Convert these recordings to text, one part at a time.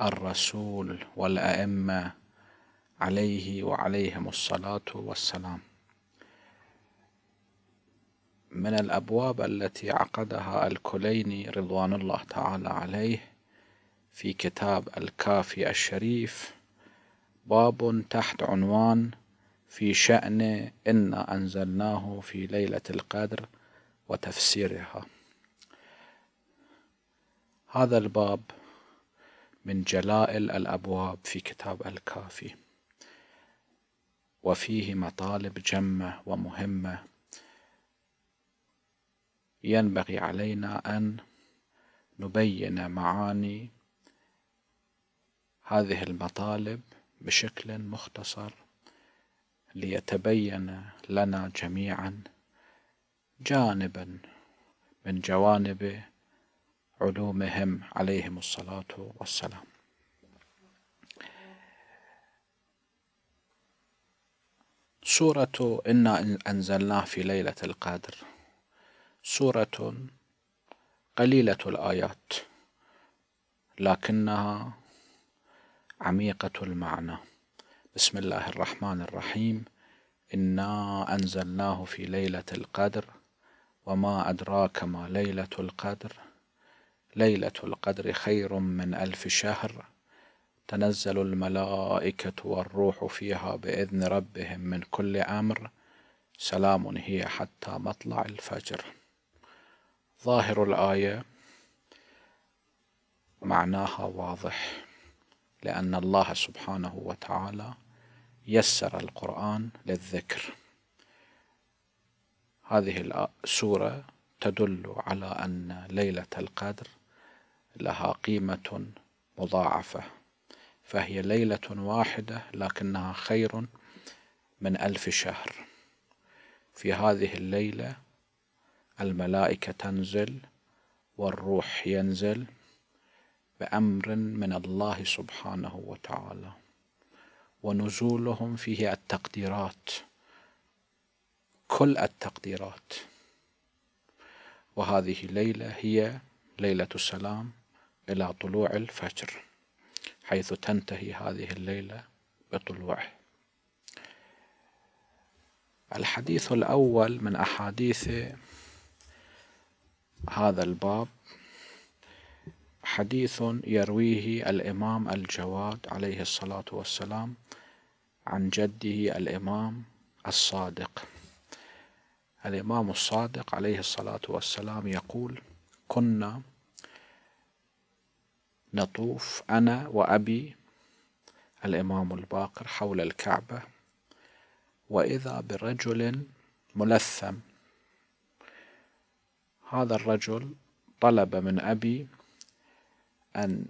الرسول والأئمة عليه وعليهم الصلاة والسلام من الأبواب التي عقدها الكليني رضوان الله تعالى عليه في كتاب الكافي الشريف باب تحت عنوان في شأن إنا أنزلناه في ليلة القدر وتفسيرها هذا الباب من جلائل الأبواب في كتاب الكافي وفيه مطالب جمة ومهمة ينبغي علينا أن نبين معاني هذه المطالب بشكل مختصر ليتبين لنا جميعا جانبا من جوانب علومهم عليهم الصلاة والسلام سورة إنا أنزلناه في ليلة القدر سورة قليلة الآيات لكنها عميقة المعنى بسم الله الرحمن الرحيم إنا أنزلناه في ليلة القدر وما أدراك ما ليلة القدر ليلة القدر خير من ألف شهر تنزل الملائكة والروح فيها بإذن ربهم من كل أمر سلام هي حتى مطلع الفجر ظاهر الآية معناها واضح لأن الله سبحانه وتعالى يسر القرآن للذكر هذه السورة تدل على أن ليلة القدر لها قيمة مضاعفة فهي ليلة واحدة لكنها خير من ألف شهر في هذه الليلة الملائكة تنزل والروح ينزل بأمر من الله سبحانه وتعالى ونزولهم فيه التقديرات كل التقديرات وهذه ليلة هي ليلة السلام إلى طلوع الفجر حيث تنتهي هذه الليلة بطلوعه الحديث الأول من أحاديث هذا الباب حديث يرويه الإمام الجواد عليه الصلاة والسلام عن جده الإمام الصادق الإمام الصادق عليه الصلاة والسلام يقول كنا نطوف أنا وأبي الإمام الباقر حول الكعبة وإذا برجل ملثم هذا الرجل طلب من أبي أن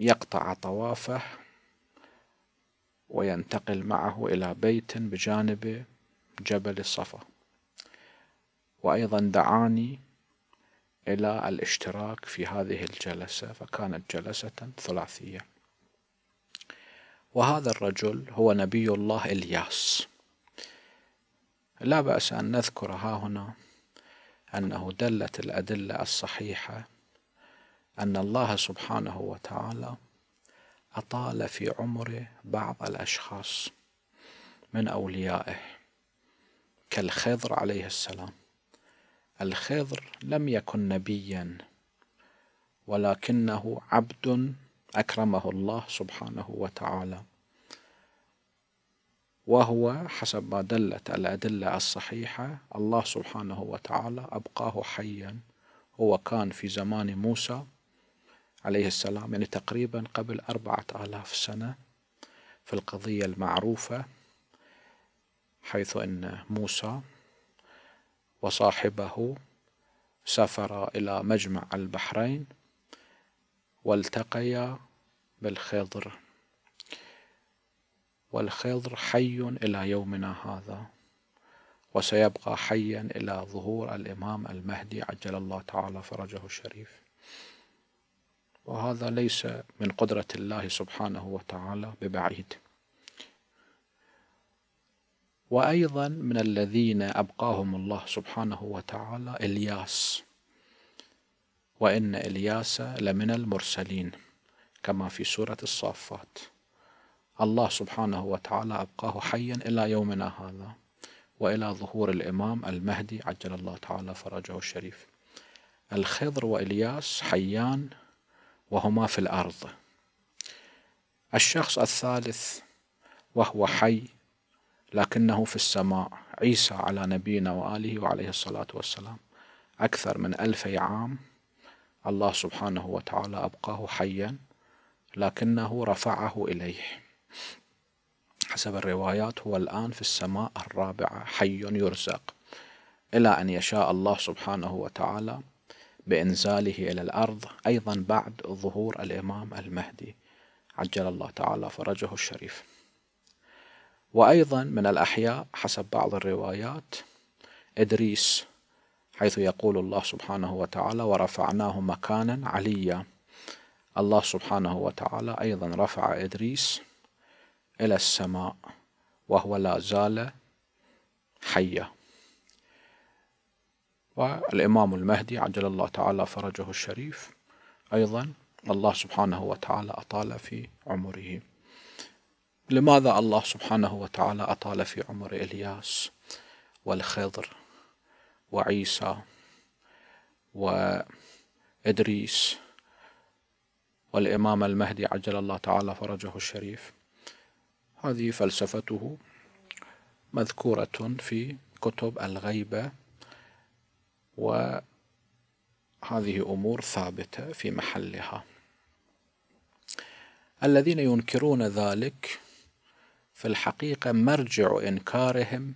يقطع طوافه وينتقل معه إلى بيت بجانب جبل الصفا وأيضا دعاني إلى الاشتراك في هذه الجلسة فكانت جلسة ثلاثية وهذا الرجل هو نبي الله إلياس لا بأس أن نذكر ها هنا أنه دلت الأدلة الصحيحة أن الله سبحانه وتعالى أطال في عمر بعض الأشخاص من أوليائه كالخضر عليه السلام الخضر لم يكن نبيا ولكنه عبد أكرمه الله سبحانه وتعالى وهو حسب ما دلت الأدلة الصحيحة الله سبحانه وتعالى أبقاه حيا هو كان في زمان موسى عليه السلام يعني تقريبا قبل أربعة آلاف سنة في القضية المعروفة حيث أن موسى وصاحبه سافرا إلى مجمع البحرين والتقيا بالخضر والخضر حي إلى يومنا هذا وسيبقى حيا إلى ظهور الإمام المهدي عجل الله تعالى فرجه الشريف وهذا ليس من قدرة الله سبحانه وتعالى ببعيد وأيضا من الذين أبقاهم الله سبحانه وتعالى إلياس وإن إلياس لمن المرسلين كما في سورة الصافات الله سبحانه وتعالى أبقاه حيا إلى يومنا هذا وإلى ظهور الإمام المهدي عجل الله تعالى فرجه الشريف الخضر وإلياس حيان وهما في الأرض الشخص الثالث وهو حي لكنه في السماء عيسى على نبينا وآله وعليه الصلاة والسلام أكثر من ألفي عام الله سبحانه وتعالى أبقاه حيا لكنه رفعه إليه حسب الروايات هو الآن في السماء الرابعة حي يرزق إلى أن يشاء الله سبحانه وتعالى بإنزاله إلى الأرض أيضا بعد ظهور الإمام المهدي عجل الله تعالى فرجه الشريف وأيضا من الأحياء حسب بعض الروايات إدريس حيث يقول الله سبحانه وتعالى ورفعناه مكانا عليا الله سبحانه وتعالى أيضا رفع إدريس إلى السماء وهو لا زال حيا والإمام المهدي عجل الله تعالى فرجه الشريف أيضا الله سبحانه وتعالى أطال في عمره لماذا الله سبحانه وتعالى أطال في عمر إلياس والخضر وعيسى وإدريس والإمام المهدي عجل الله تعالى فرجه الشريف هذه فلسفته مذكورة في كتب الغيبة وهذه أمور ثابتة في محلها الذين ينكرون ذلك في الحقيقة مرجع إنكارهم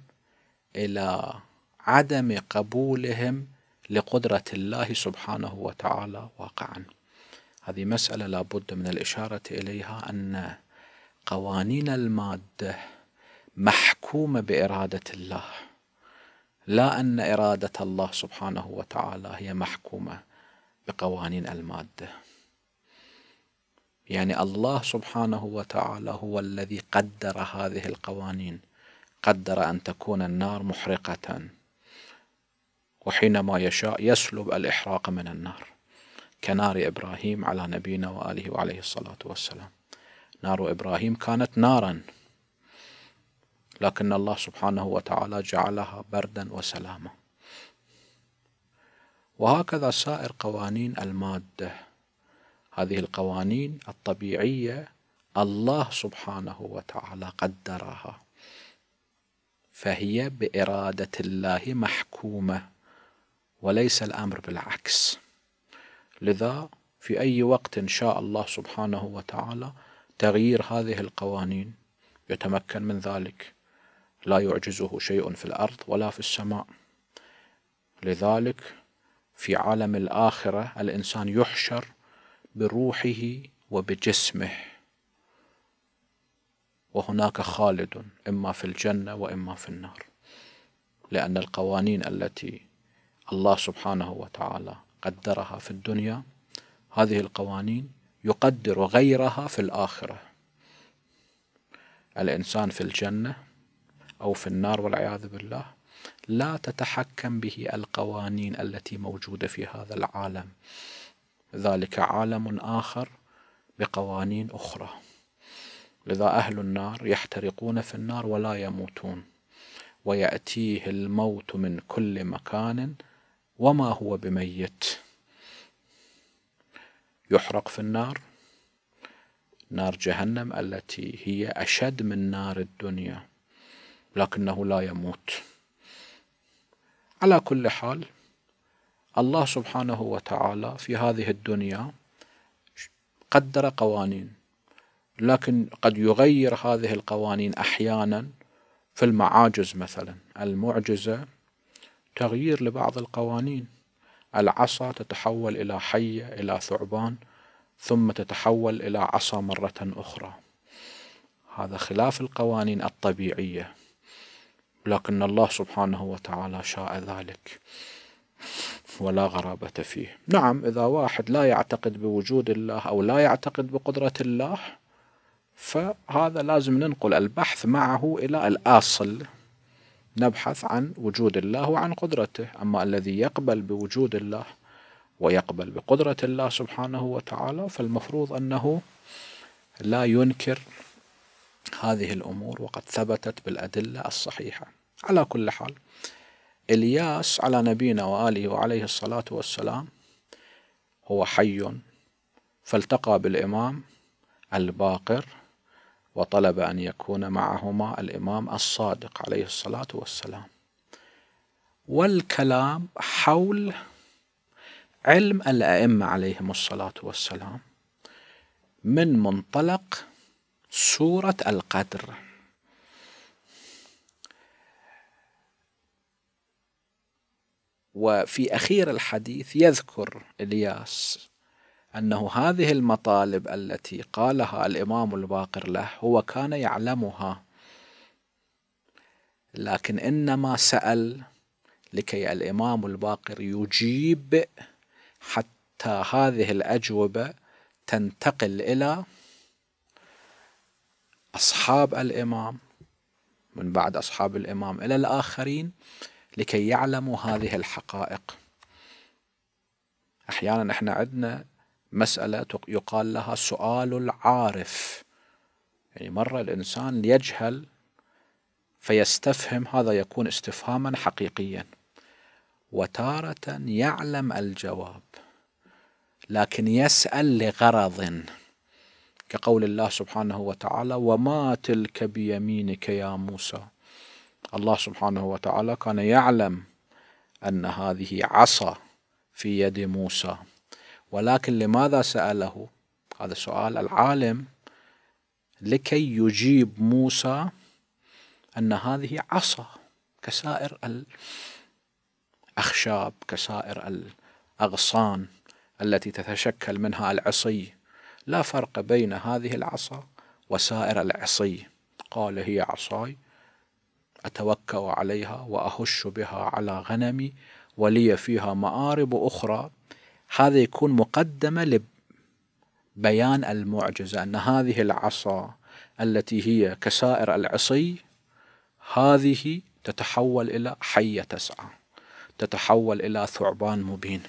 إلى عدم قبولهم لقدرة الله سبحانه وتعالى واقعا هذه مسألة لابد من الإشارة إليها أن قوانين المادة محكومة بإرادة الله لا أن إرادة الله سبحانه وتعالى هي محكومة بقوانين المادة يعني الله سبحانه وتعالى هو الذي قدر هذه القوانين قدر أن تكون النار محرقة وحينما يشاء يسلب الإحراق من النار كنار إبراهيم على نبينا وآله وعليه الصلاة والسلام نار إبراهيم كانت نارا لكن الله سبحانه وتعالى جعلها بردا وسلاما وهكذا سائر قوانين الماده هذه القوانين الطبيعية الله سبحانه وتعالى قدرها فهي بإرادة الله محكومة وليس الأمر بالعكس لذا في أي وقت إن شاء الله سبحانه وتعالى تغيير هذه القوانين يتمكن من ذلك لا يعجزه شيء في الأرض ولا في السماء لذلك في عالم الآخرة الإنسان يحشر بروحه وبجسمه وهناك خالد اما في الجنه واما في النار لان القوانين التي الله سبحانه وتعالى قدرها في الدنيا هذه القوانين يقدر غيرها في الاخره الانسان في الجنه او في النار والعياذ بالله لا تتحكم به القوانين التي موجوده في هذا العالم ذلك عالم آخر بقوانين أخرى لذا أهل النار يحترقون في النار ولا يموتون ويأتيه الموت من كل مكان وما هو بميت يحرق في النار نار جهنم التي هي أشد من نار الدنيا لكنه لا يموت على كل حال الله سبحانه وتعالى في هذه الدنيا قدر قوانين لكن قد يغير هذه القوانين أحيانا في المعاجز مثلا المعجزة تغيير لبعض القوانين العصا تتحول إلى حية إلى ثعبان ثم تتحول إلى عصا مرة أخرى هذا خلاف القوانين الطبيعية لكن الله سبحانه وتعالى شاء ذلك ولا غرابة فيه نعم إذا واحد لا يعتقد بوجود الله أو لا يعتقد بقدرة الله فهذا لازم ننقل البحث معه إلى الأصل نبحث عن وجود الله وعن قدرته أما الذي يقبل بوجود الله ويقبل بقدرة الله سبحانه وتعالى فالمفروض أنه لا ينكر هذه الأمور وقد ثبتت بالأدلة الصحيحة على كل حال إلياس على نبينا وآله وعليه الصلاة والسلام هو حي فالتقى بالإمام الباقر وطلب أن يكون معهما الإمام الصادق عليه الصلاة والسلام والكلام حول علم الأئمة عليهم الصلاة والسلام من منطلق سورة القدر وفي أخير الحديث يذكر إلياس أنه هذه المطالب التي قالها الإمام الباقر له هو كان يعلمها لكن إنما سأل لكي الإمام الباقر يجيب حتى هذه الأجوبة تنتقل إلى أصحاب الإمام من بعد أصحاب الإمام إلى الآخرين لكي يعلموا هذه الحقائق احيانا احنا عندنا مساله يقال لها سؤال العارف يعني مره الانسان يجهل فيستفهم هذا يكون استفهاما حقيقيا وتاره يعلم الجواب لكن يسال لغرض كقول الله سبحانه وتعالى وما تلك بيمينك يا موسى الله سبحانه وتعالى كان يعلم أن هذه عصا في يد موسى ولكن لماذا سأله هذا سؤال العالم لكي يجيب موسى أن هذه عصا كسائر الأخشاب كسائر الأغصان التي تتشكل منها العصي لا فرق بين هذه العصا وسائر العصي قال هي عصاي أتوكأ عليها وأهش بها على غنمي ولي فيها مآرب أخرى هذا يكون مقدمة لبيان المعجزة أن هذه العصا التي هي كسائر العصي هذه تتحول إلى حية تسعى تتحول إلى ثعبان مبين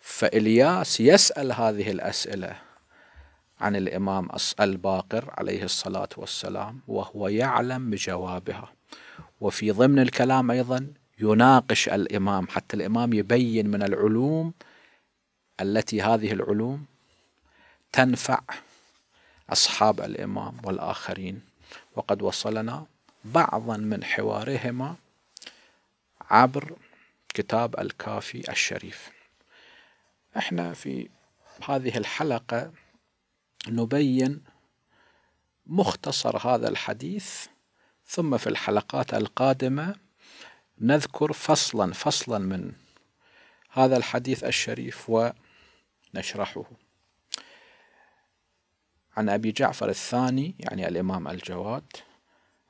فإلياس يسأل هذه الأسئلة عن الإمام الباقر عليه الصلاة والسلام وهو يعلم بجوابها وفي ضمن الكلام أيضا يناقش الإمام حتى الإمام يبين من العلوم التي هذه العلوم تنفع أصحاب الإمام والآخرين وقد وصلنا بعضا من حوارهما عبر كتاب الكافي الشريف احنا في هذه الحلقه نبين مختصر هذا الحديث ثم في الحلقات القادمة نذكر فصلا فصلا من هذا الحديث الشريف ونشرحه عن أبي جعفر الثاني يعني الإمام الجواد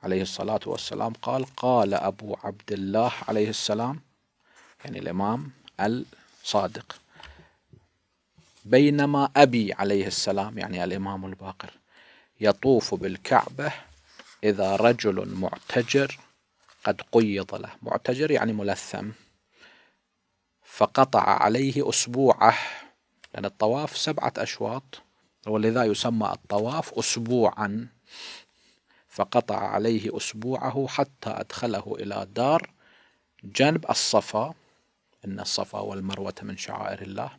عليه الصلاة والسلام قال قال أبو عبد الله عليه السلام يعني الإمام الصادق بينما أبي عليه السلام يعني الإمام الباقر يطوف بالكعبة إذا رجل معتجر قد قيض له معتجر يعني ملثم فقطع عليه أسبوعه لأن الطواف سبعة أشواط ولذا يسمى الطواف أسبوعا فقطع عليه أسبوعه حتى أدخله إلى دار جنب الصفا إن الصفا والمروة من شعائر الله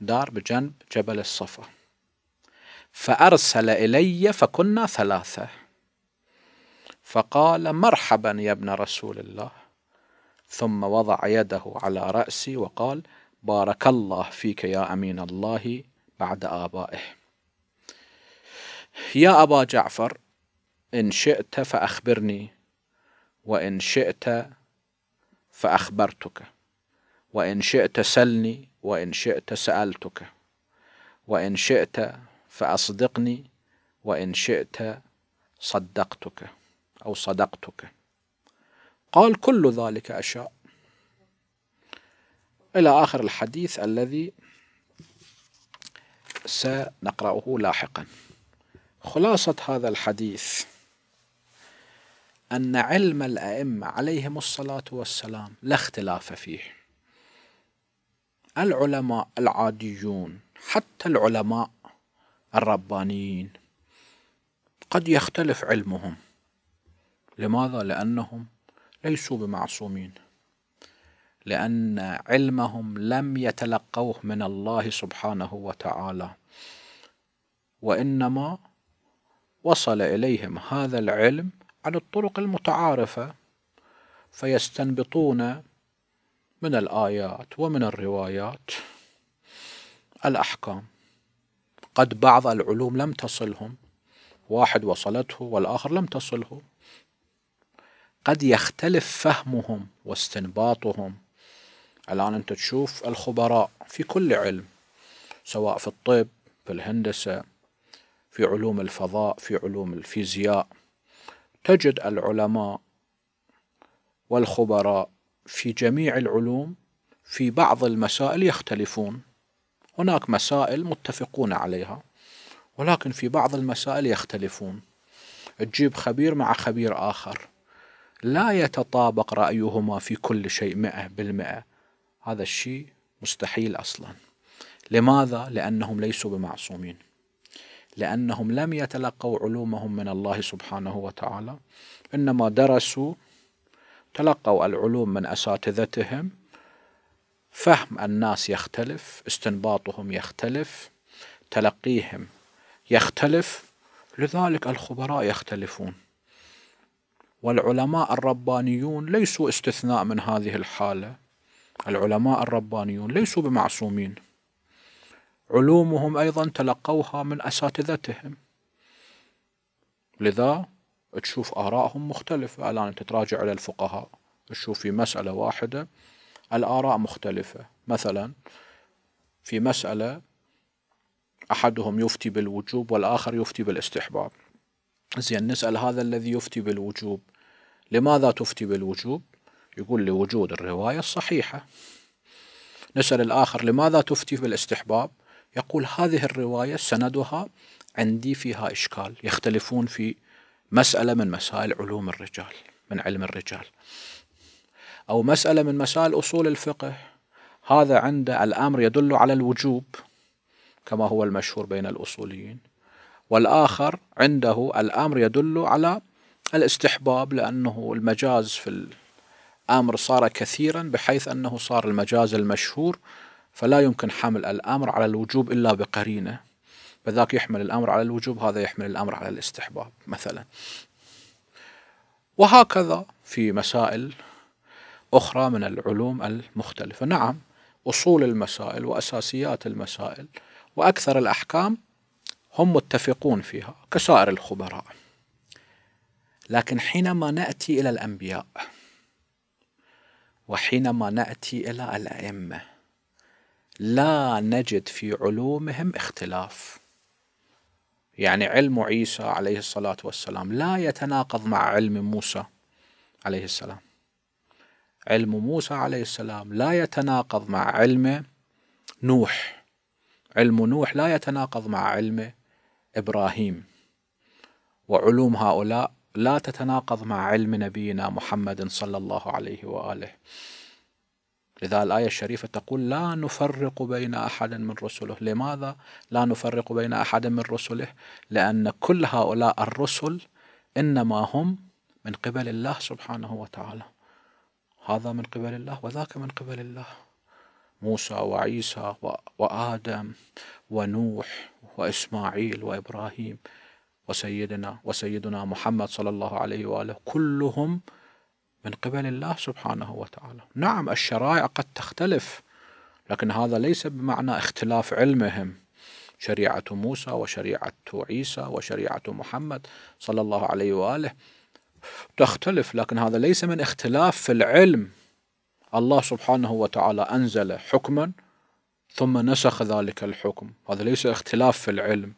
دار بجنب جبل الصفا فأرسل إلي فكنا ثلاثة فقال مرحبا يا ابن رسول الله ثم وضع يده على رأسي وقال بارك الله فيك يا أمين الله بعد آبائه يا أبا جعفر إن شئت فأخبرني وإن شئت فأخبرتك وإن شئت سلني وإن شئت سألتك وإن شئت فأصدقني وإن شئت صدقتك أو صدقتك قال كل ذلك أشاء إلى آخر الحديث الذي سنقرأه لاحقا خلاصة هذا الحديث أن علم الأئمة عليهم الصلاة والسلام لا اختلاف فيه العلماء العاديون حتى العلماء الربانيين قد يختلف علمهم لماذا لانهم ليسوا بمعصومين لان علمهم لم يتلقوه من الله سبحانه وتعالى وانما وصل اليهم هذا العلم عن الطرق المتعارفه فيستنبطون من الآيات ومن الروايات الأحكام قد بعض العلوم لم تصلهم واحد وصلته والآخر لم تصله قد يختلف فهمهم واستنباطهم الآن أنت تشوف الخبراء في كل علم سواء في الطب في الهندسة في علوم الفضاء في علوم الفيزياء تجد العلماء والخبراء في جميع العلوم في بعض المسائل يختلفون هناك مسائل متفقون عليها ولكن في بعض المسائل يختلفون تجيب خبير مع خبير آخر لا يتطابق رأيهما في كل شيء مئة بالمئة هذا الشيء مستحيل أصلا لماذا؟ لأنهم ليسوا بمعصومين لأنهم لم يتلقوا علومهم من الله سبحانه وتعالى إنما درسوا تلقوا العلوم من اساتذتهم فهم الناس يختلف استنباطهم يختلف تلقيهم يختلف لذلك الخبراء يختلفون والعلماء الربانيون ليسوا استثناء من هذه الحاله العلماء الربانيون ليسوا بمعصومين علومهم ايضا تلقوها من اساتذتهم لذا تشوف آرائهم مختلفة الآن أنت تراجع إلى الفقهاء تشوف في مسألة واحدة الآراء مختلفة مثلا في مسألة أحدهم يفتي بالوجوب والآخر يفتي بالاستحباب زين نسأل هذا الذي يفتي بالوجوب لماذا تفتي بالوجوب يقول لوجود الرواية الصحيحة نسأل الآخر لماذا تفتي بالاستحباب يقول هذه الرواية سندها عندي فيها إشكال يختلفون في مسألة من مسائل علوم الرجال من علم الرجال أو مسألة من مسائل أصول الفقه هذا عند الأمر يدل على الوجوب كما هو المشهور بين الأصوليين والآخر عنده الأمر يدل على الاستحباب لأنه المجاز في الأمر صار كثيرا بحيث أنه صار المجاز المشهور فلا يمكن حمل الأمر على الوجوب إلا بقرينه فذاك يحمل الأمر على الوجوب هذا يحمل الأمر على الاستحباب مثلا وهكذا في مسائل أخرى من العلوم المختلفة نعم أصول المسائل وأساسيات المسائل وأكثر الأحكام هم متفقون فيها كسائر الخبراء لكن حينما نأتي إلى الأنبياء وحينما نأتي إلى الأئمة لا نجد في علومهم اختلاف يعني علم عيسى عليه الصلاة والسلام لا يتناقض مع علم موسى عليه السلام علم موسى عليه السلام لا يتناقض مع علم نوح علم نوح لا يتناقض مع علم إبراهيم وعلوم هؤلاء لا تتناقض مع علم نبينا محمد صلى الله عليه وآله لذا الآية الشريفة تقول لا نفرق بين أحد من رسله لماذا لا نفرق بين أحد من رسله لأن كل هؤلاء الرسل إنما هم من قبل الله سبحانه وتعالى هذا من قبل الله وذاك من قبل الله موسى وعيسى وآدم ونوح وإسماعيل وإبراهيم وسيدنا وسيدنا محمد صلى الله عليه وآله كلهم من قبل الله سبحانه وتعالى نعم الشرائع قد تختلف لكن هذا ليس بمعنى اختلاف علمهم شريعة موسى وشريعة عيسى وشريعة محمد صلى الله عليه وآله تختلف لكن هذا ليس من اختلاف في العلم الله سبحانه وتعالى أنزل حكما ثم نسخ ذلك الحكم هذا ليس اختلاف في العلم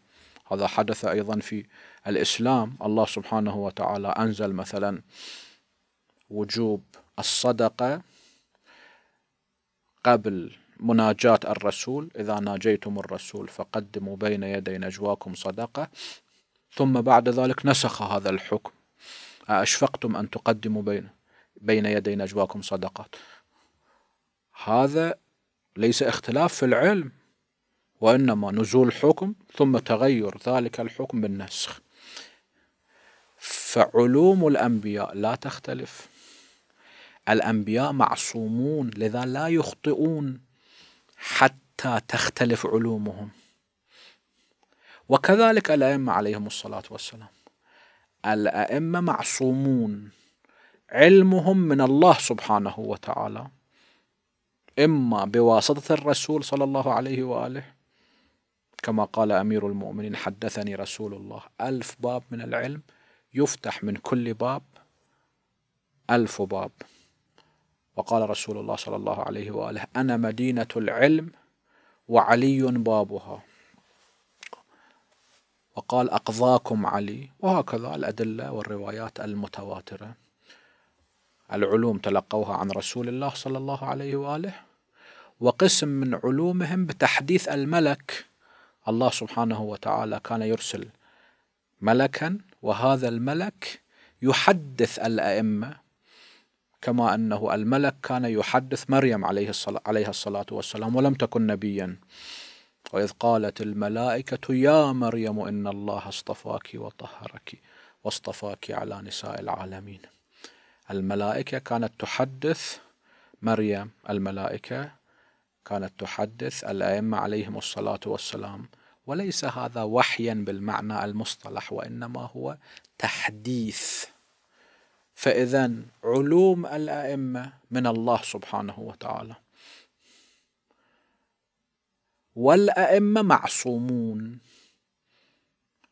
هذا حدث أيضا في الإسلام الله سبحانه وتعالى أنزل مثلا وجوب الصدقة قبل مناجاة الرسول إذا ناجيتم الرسول فقدموا بين يدي نجواكم صدقة ثم بعد ذلك نسخ هذا الحكم أشفقتم أن تقدموا بين بين يدي نجواكم صدقات هذا ليس اختلاف في العلم وإنما نزول حكم ثم تغير ذلك الحكم بالنسخ فعلوم الأنبياء لا تختلف الأنبياء معصومون لذا لا يخطئون حتى تختلف علومهم وكذلك الأئمة عليهم الصلاة والسلام الأئمة معصومون علمهم من الله سبحانه وتعالى إما بواسطة الرسول صلى الله عليه وآله كما قال أمير المؤمنين حدثني رسول الله ألف باب من العلم يفتح من كل باب ألف باب وقال رسول الله صلى الله عليه وآله أنا مدينة العلم وعلي بابها وقال أقضاكم علي وهكذا الأدلة والروايات المتواترة العلوم تلقوها عن رسول الله صلى الله عليه وآله وقسم من علومهم بتحديث الملك الله سبحانه وتعالى كان يرسل ملكا وهذا الملك يحدث الأئمة كما أنه الملك كان يحدث مريم عليه الصلاة عليها الصلاة والسلام ولم تكن نبيا وإذ قالت الملائكة يا مريم إن الله اصطفاك وطهرك واصطفاك على نساء العالمين الملائكة كانت تحدث مريم الملائكة كانت تحدث الأئمة عليهم الصلاة والسلام وليس هذا وحيا بالمعنى المصطلح وإنما هو تحديث فإذا علوم الأئمة من الله سبحانه وتعالى والأئمة معصومون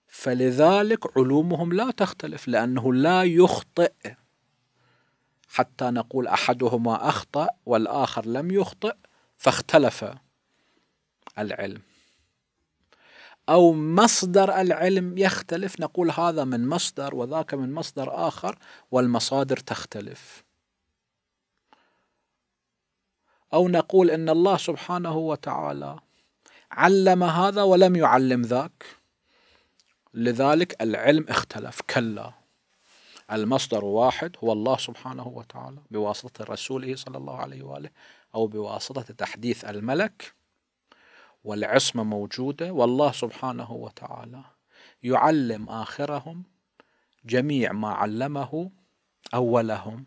فلذلك علومهم لا تختلف لأنه لا يخطئ حتى نقول أحدهما أخطأ والآخر لم يخطئ فاختلف العلم أو مصدر العلم يختلف نقول هذا من مصدر وذاك من مصدر آخر والمصادر تختلف أو نقول إن الله سبحانه وتعالى علم هذا ولم يعلم ذاك لذلك العلم اختلف كلا المصدر واحد هو الله سبحانه وتعالى بواسطة رسوله صلى الله عليه وآله أو بواسطة تحديث الملك والعصمة موجودة والله سبحانه وتعالى يعلم آخرهم جميع ما علمه أولهم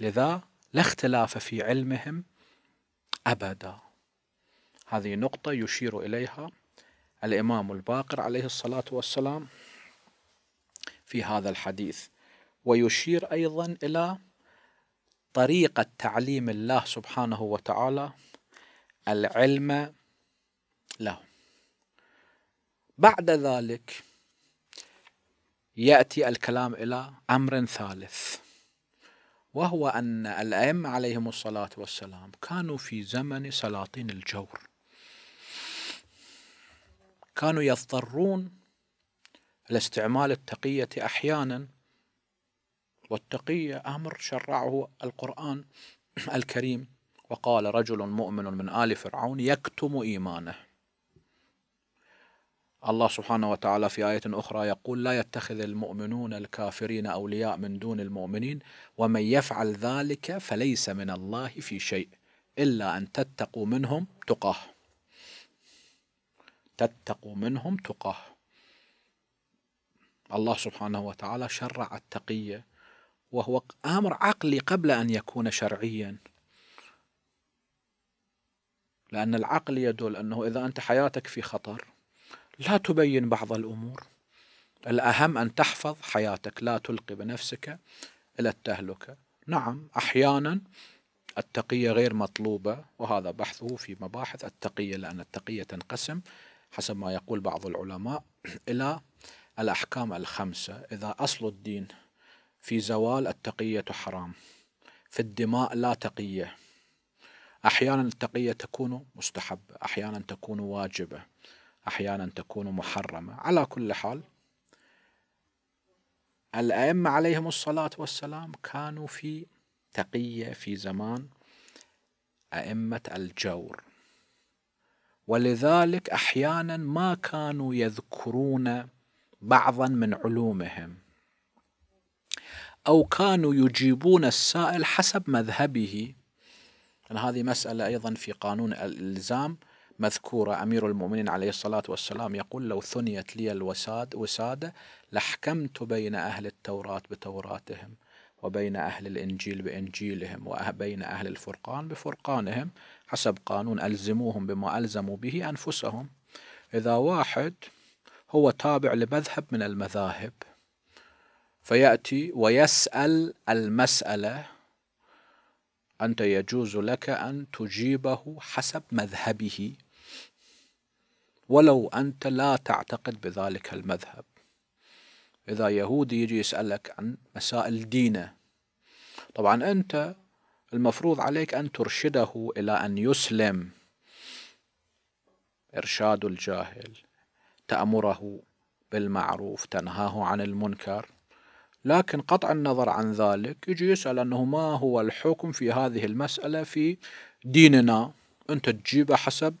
لذا لا اختلاف في علمهم أبدا هذه نقطة يشير إليها الإمام الباقر عليه الصلاة والسلام في هذا الحديث ويشير أيضا إلى طريقة تعليم الله سبحانه وتعالى العلم له بعد ذلك ياتي الكلام الى امر ثالث وهو ان الائمه عليهم الصلاه والسلام كانوا في زمن سلاطين الجور كانوا يضطرون لاستعمال التقيه احيانا والتقيه امر شرعه القران الكريم وقال رجل مؤمن من ال فرعون يكتم ايمانه الله سبحانه وتعالى في آية أخرى يقول لا يتخذ المؤمنون الكافرين أولياء من دون المؤمنين ومن يفعل ذلك فليس من الله في شيء إلا أن تتقوا منهم تقاه تتقوا منهم تقاه الله سبحانه وتعالى شرع التقية وهو أمر عقلي قبل أن يكون شرعيا لأن العقل يدل أنه إذا أنت حياتك في خطر لا تبين بعض الامور الاهم ان تحفظ حياتك لا تلقي بنفسك الى التهلكه نعم احيانا التقيه غير مطلوبه وهذا بحثه في مباحث التقيه لان التقيه تنقسم حسب ما يقول بعض العلماء الى الاحكام الخمسه اذا اصل الدين في زوال التقيه حرام في الدماء لا تقيه احيانا التقيه تكون مستحبه احيانا تكون واجبه أحيانا تكون محرمة على كل حال الأئمة عليهم الصلاة والسلام كانوا في تقية في زمان أئمة الجور ولذلك أحيانا ما كانوا يذكرون بعضا من علومهم أو كانوا يجيبون السائل حسب مذهبه هذه مسألة أيضا في قانون الإلزام مذكورة أمير المؤمنين عليه الصلاة والسلام يقول لو ثنيت لي الوساد وسادة لحكمت بين أهل التوراة بتوراتهم وبين أهل الإنجيل بإنجيلهم وبين أهل الفرقان بفرقانهم حسب قانون ألزموهم بما ألزموا به أنفسهم إذا واحد هو تابع لمذهب من المذاهب فيأتي ويسأل المسألة أنت يجوز لك أن تجيبه حسب مذهبه ولو أنت لا تعتقد بذلك المذهب إذا يهودي يجي يسألك عن مسائل دينه طبعا أنت المفروض عليك أن ترشده إلى أن يسلم إرشاد الجاهل تأمره بالمعروف تنهاه عن المنكر لكن قطع النظر عن ذلك يجي يسأل أنه ما هو الحكم في هذه المسألة في ديننا أنت تجيبه حسب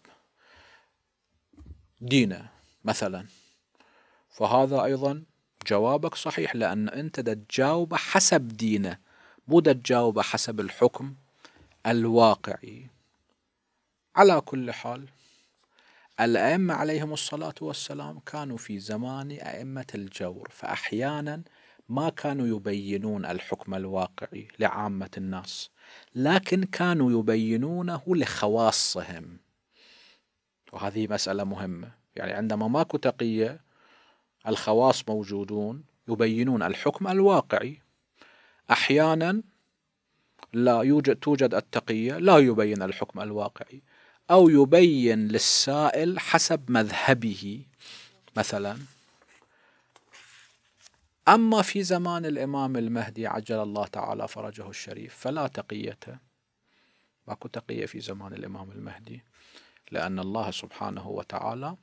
دينه مثلا فهذا أيضا جوابك صحيح لأن أنت تجاوب حسب دينه مو تجاوب حسب الحكم الواقعي على كل حال الأئمة عليهم الصلاة والسلام كانوا في زمان أئمة الجور فأحيانا ما كانوا يبينون الحكم الواقعي لعامة الناس لكن كانوا يبينونه لخواصهم وهذه مسألة مهمة يعني عندما ماكو تقية الخواص موجودون يبينون الحكم الواقعي أحيانا لا يوجد توجد التقية لا يبين الحكم الواقعي أو يبين للسائل حسب مذهبه مثلا أما في زمان الإمام المهدي عجل الله تعالى فرجه الشريف فلا تقية ماكو تقية في زمان الإمام المهدي لأن الله سبحانه وتعالى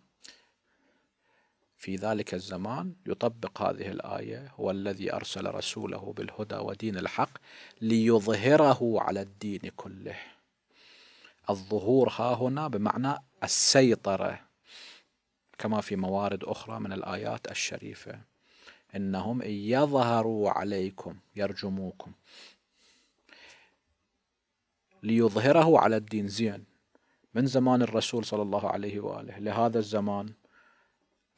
في ذلك الزمان يطبق هذه الآية هو الذي أرسل رسوله بالهدى ودين الحق ليظهره على الدين كله الظهور ها هنا بمعنى السيطرة كما في موارد أخرى من الآيات الشريفة إنهم إن يظهروا عليكم يرجموكم ليظهره على الدين زين من زمان الرسول صلى الله عليه وآله لهذا الزمان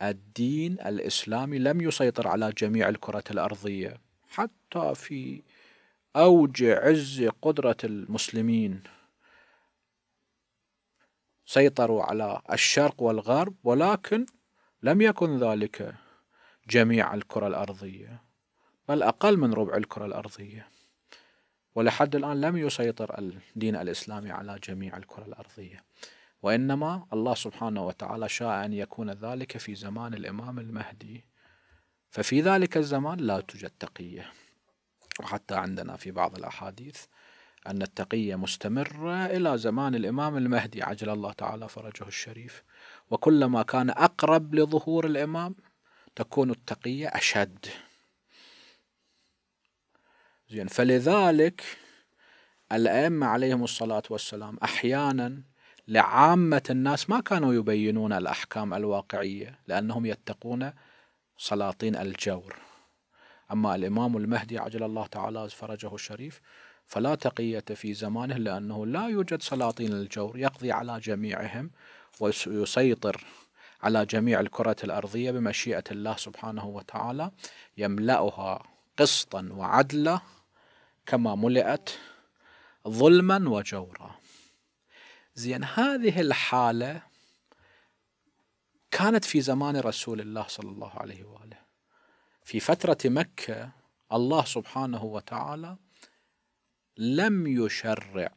الدين الإسلامي لم يسيطر على جميع الكرة الأرضية حتى في أوج عز قدرة المسلمين سيطروا على الشرق والغرب ولكن لم يكن ذلك جميع الكرة الأرضية بل أقل من ربع الكرة الأرضية ولحد الآن لم يسيطر الدين الإسلامي على جميع الكرة الأرضية وإنما الله سبحانه وتعالى شاء أن يكون ذلك في زمان الإمام المهدي ففي ذلك الزمان لا توجد تقية وحتى عندنا في بعض الأحاديث أن التقية مستمرة إلى زمان الإمام المهدي عجل الله تعالى فرجه الشريف وكلما كان أقرب لظهور الإمام تكون التقية أشد زين فلذلك الأئمة عليهم الصلاة والسلام أحيانا لعامة الناس ما كانوا يبينون الأحكام الواقعية لأنهم يتقون سلاطين الجور أما الإمام المهدي عجل الله تعالى فرجه الشريف فلا تقية في زمانه لأنه لا يوجد سلاطين الجور يقضي على جميعهم ويسيطر على جميع الكرة الأرضية بمشيئة الله سبحانه وتعالى يملأها قسطا وعدلا كما ملئت ظلما وجورا زين هذه الحالة كانت في زمان رسول الله صلى الله عليه وآله في فترة مكة الله سبحانه وتعالى لم يشرع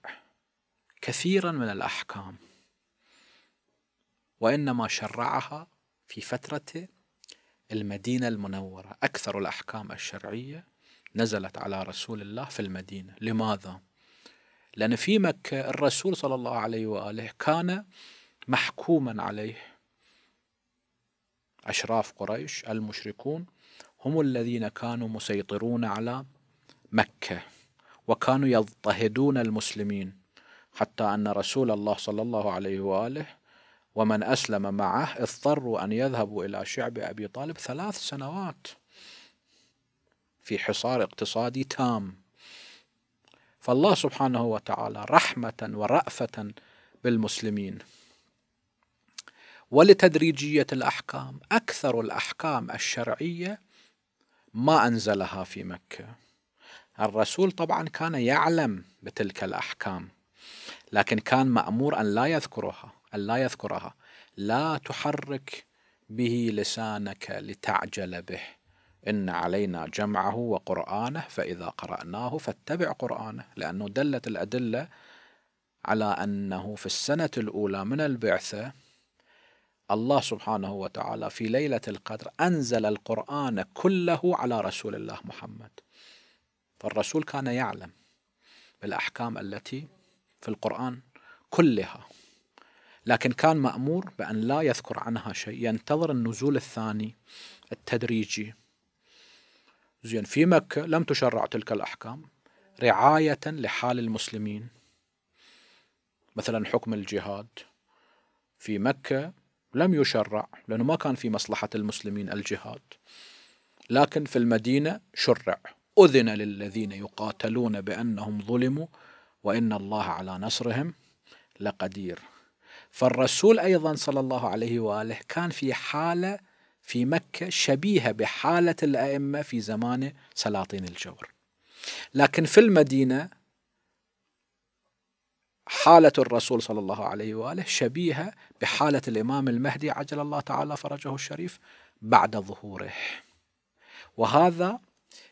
كثيرا من الأحكام وإنما شرعها في فترة المدينة المنورة أكثر الأحكام الشرعية نزلت على رسول الله في المدينة لماذا؟ لأن في مكة الرسول صلى الله عليه وآله كان محكوما عليه أشراف قريش المشركون هم الذين كانوا مسيطرون على مكة وكانوا يضطهدون المسلمين حتى أن رسول الله صلى الله عليه وآله ومن أسلم معه اضطروا أن يذهبوا إلى شعب أبي طالب ثلاث سنوات في حصار اقتصادي تام فالله سبحانه وتعالى رحمة ورأفة بالمسلمين ولتدريجية الأحكام أكثر الأحكام الشرعية ما أنزلها في مكة الرسول طبعا كان يعلم بتلك الأحكام لكن كان مأمور أن لا يذكرها أن لا يذكرها لا تحرك به لسانك لتعجل به إن علينا جمعه وقرآنه فإذا قرأناه فاتبع قرآنه لأنه دلت الأدلة على أنه في السنة الأولى من البعثة الله سبحانه وتعالى في ليلة القدر أنزل القرآن كله على رسول الله محمد فالرسول كان يعلم بالأحكام التي في القرآن كلها لكن كان مأمور بأن لا يذكر عنها شيء ينتظر النزول الثاني التدريجي زين في مكة لم تشرع تلك الأحكام رعاية لحال المسلمين مثلا حكم الجهاد في مكة لم يشرع لأنه ما كان في مصلحة المسلمين الجهاد لكن في المدينة شرع أذن للذين يقاتلون بأنهم ظلموا وإن الله على نصرهم لقدير فالرسول أيضا صلى الله عليه وآله كان في حالة في مكة شبيهة بحالة الأئمة في زمان سلاطين الجور لكن في المدينة حالة الرسول صلى الله عليه وآله شبيهة بحالة الإمام المهدي عجل الله تعالى فرجه الشريف بعد ظهوره وهذا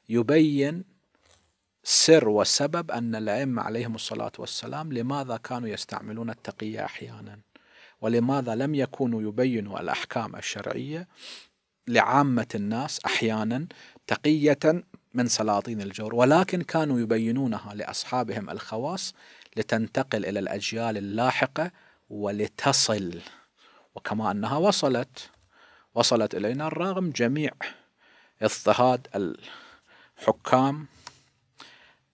يبين سر وسبب أن الأئمة عليهم الصلاة والسلام لماذا كانوا يستعملون التقية أحيانا ولماذا لم يكونوا يبينوا الأحكام الشرعية لعامة الناس أحيانا تقية من سلاطين الجور ولكن كانوا يبينونها لأصحابهم الخواص لتنتقل إلى الأجيال اللاحقة ولتصل وكما أنها وصلت وصلت إلينا رغم جميع اضطهاد الحكام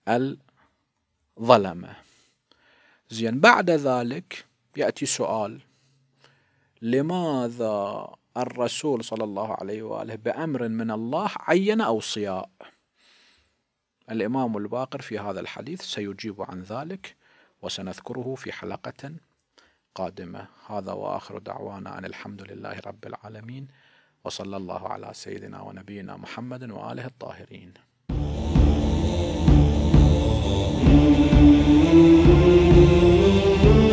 الظلمة زين بعد ذلك يأتي سؤال لماذا الرسول صلى الله عليه وآله بأمر من الله عين أوصياء الإمام الباقر في هذا الحديث سيجيب عن ذلك وسنذكره في حلقة قادمة هذا وآخر دعوانا أن الحمد لله رب العالمين وصلى الله على سيدنا ونبينا محمد وآله الطاهرين Thank you.